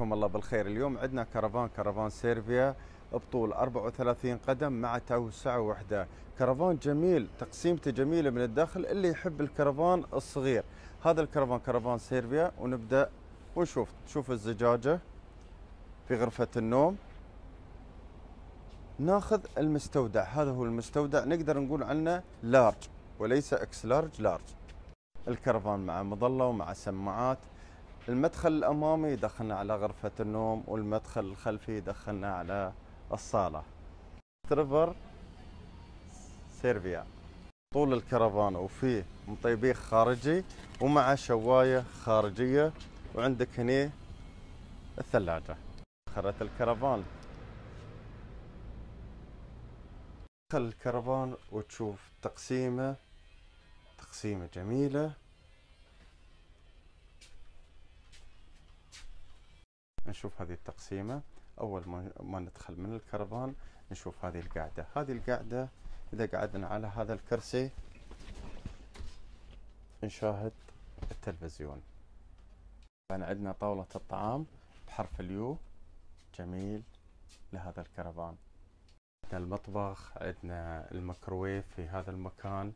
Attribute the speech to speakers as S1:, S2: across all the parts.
S1: مساكم الله بالخير اليوم عندنا كرفان كرفان سيرفيا بطول 34 قدم مع توسعة وحدة كرفان جميل تقسيمته جميلة من الداخل اللي يحب الكرفان الصغير هذا الكرفان كرفان سيرفيا ونبدأ ونشوف تشوف الزجاجة في غرفة النوم ناخذ المستودع هذا هو المستودع نقدر نقول عنه لارج وليس اكس لارج لارج الكرفان مع مظلة ومع سماعات المدخل الامامي دخلنا على غرفه النوم والمدخل الخلفي دخلنا على الصاله تريفر سيرفيا طول الكرفان وفيه مطيبيخ خارجي ومع شوايه خارجيه وعندك هنا الثلاجه خرت الكرفان دخل الكرفان وتشوف تقسيمه تقسيمه جميله نشوف هذه التقسيمة أول ما ندخل من الكرفان نشوف هذه القاعدة هذه القاعدة إذا قعدنا على هذا الكرسي نشاهد التلفزيون طبعا عندنا طاولة الطعام بحرف اليو جميل لهذا الكرفان عندنا المطبخ عندنا الميكروويف في هذا المكان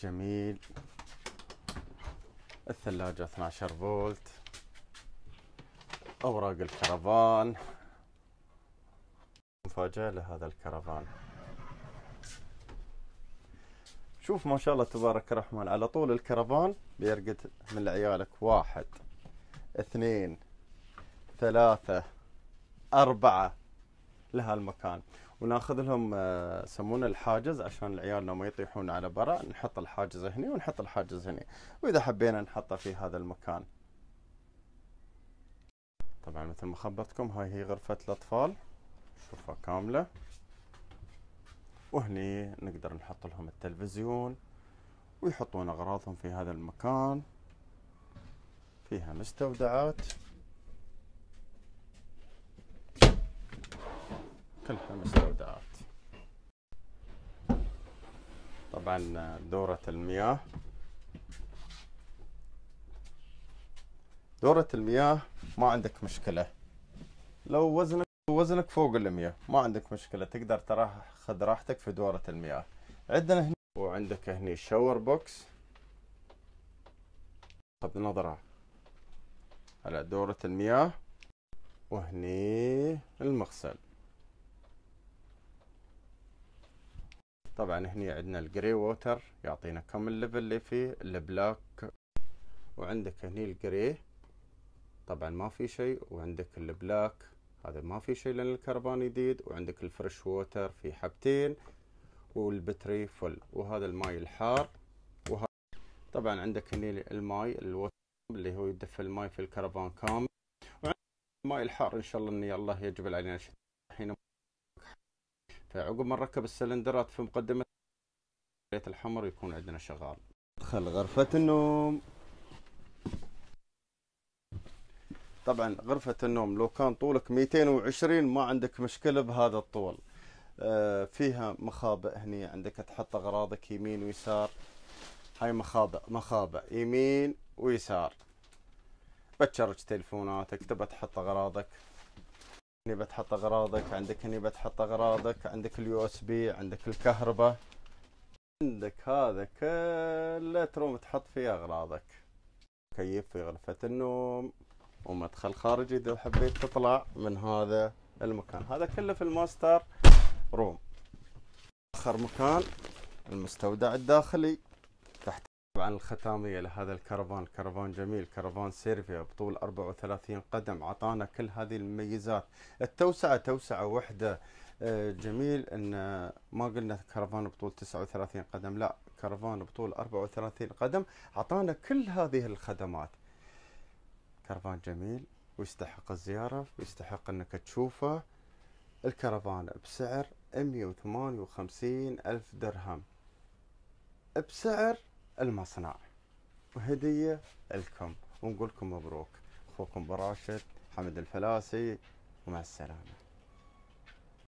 S1: جميل الثلاجة 12 فولت أوراق الكرفان مفاجأة لهذا الكرفان شوف ما شاء الله تبارك الرحمن على طول الكرفان بيرقد من عيالك واحد اثنين ثلاثة أربعة لهالمكان وناخذ لهم آه، يسمونه الحاجز عشان عيالنا ما يطيحون على برا نحط الحاجز هنا ونحط الحاجز هنا واذا حبينا نحطه في هذا المكان طبعا مثل ما خبرتكم هاي هي غرفة الأطفال شوفها كاملة وهني نقدر نحط لهم التلفزيون ويحطون أغراضهم في هذا المكان فيها مستودعات كلها مستودعات طبعا دورة المياه دورة المياه ما عندك مشكلة لو وزنك وزنك فوق المياه ما عندك مشكلة تقدر تراه خذ راحتك في دورة المياه عندنا هنا وعندك هني شاور بوكس خذ نظرة على دورة المياه وهني المغسل طبعا هني عندنا الجري ووتر يعطينا كم الليفل اللي فيه البلاك وعندك هني الجري طبعا ما في شيء وعندك البلاك هذا ما في شيء لان الكربون جديد وعندك الفريش ووتر في حبتين والبتري فل وهذا الماي الحار وهذا طبعا عندك هني الماي الوتر اللي هو يدفى الماي في الكربون كامل وعندك الماي الحار ان شاء الله ان الله يجبل علينا الحين فعقب ما نركب السلندرات في مقدمه الحمر يكون عندنا شغال دخل غرفه النوم طبعا غرفة النوم لو كان طولك 220 ما عندك مشكلة بهذا الطول آه، فيها مخابئ هني عندك تحط أغراضك يمين ويسار هاي مخابئ مخابئ يمين ويسار بتشرج تلفوناتك تبى تحط أغراضك هني بتحط أغراضك عندك هني بتحط أغراضك عندك اليو اس بي عندك الكهرباء عندك هذا كله تروم تحط فيه أغراضك كيف في غرفة النوم ومدخل خارجي اذا حبيت تطلع من هذا المكان هذا كله في الماستر روم اخر مكان المستودع الداخلي تحت طبعا الختاميه لهذا الكرفان كرفان جميل كرفان سيرفيا بطول 34 قدم عطانا كل هذه المميزات التوسعه توسعه وحده آه، جميل ان ما قلنا كرفان بطول 39 قدم لا كرفان بطول 34 قدم عطانا كل هذه الخدمات كرفان جميل ويستحق الزيارة ويستحق انك تشوفه الكرفان بسعر مية وثمانية وخمسين ألف درهم بسعر المصنع وهدية لكم ونقولكم مبروك أخوكم براشد حمد الفلاسي ومع السلامة